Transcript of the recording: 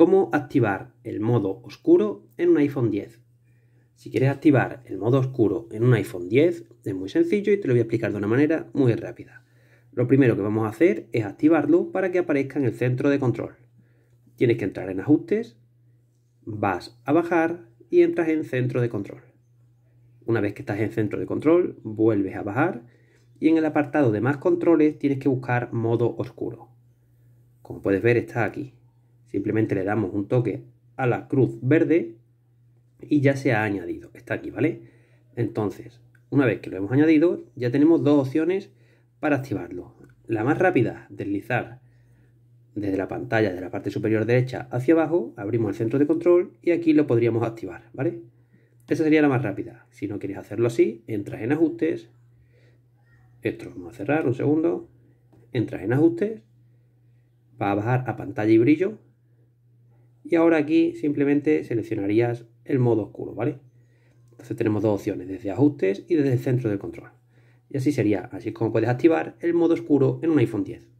cómo activar el modo oscuro en un iPhone 10. Si quieres activar el modo oscuro en un iPhone 10 es muy sencillo y te lo voy a explicar de una manera muy rápida. Lo primero que vamos a hacer es activarlo para que aparezca en el centro de control. Tienes que entrar en ajustes, vas a bajar y entras en centro de control. Una vez que estás en centro de control, vuelves a bajar y en el apartado de más controles tienes que buscar modo oscuro. Como puedes ver está aquí, Simplemente le damos un toque a la cruz verde y ya se ha añadido. Está aquí, ¿vale? Entonces, una vez que lo hemos añadido, ya tenemos dos opciones para activarlo. La más rápida, deslizar desde la pantalla de la parte superior derecha hacia abajo, abrimos el centro de control y aquí lo podríamos activar, ¿vale? Esa sería la más rápida. Si no quieres hacerlo así, entras en ajustes. Esto lo vamos a cerrar un segundo. Entras en ajustes. Va a bajar a pantalla y brillo. Y ahora aquí simplemente seleccionarías el modo oscuro, ¿vale? Entonces tenemos dos opciones, desde ajustes y desde el centro de control. Y así sería, así es como puedes activar el modo oscuro en un iPhone 10.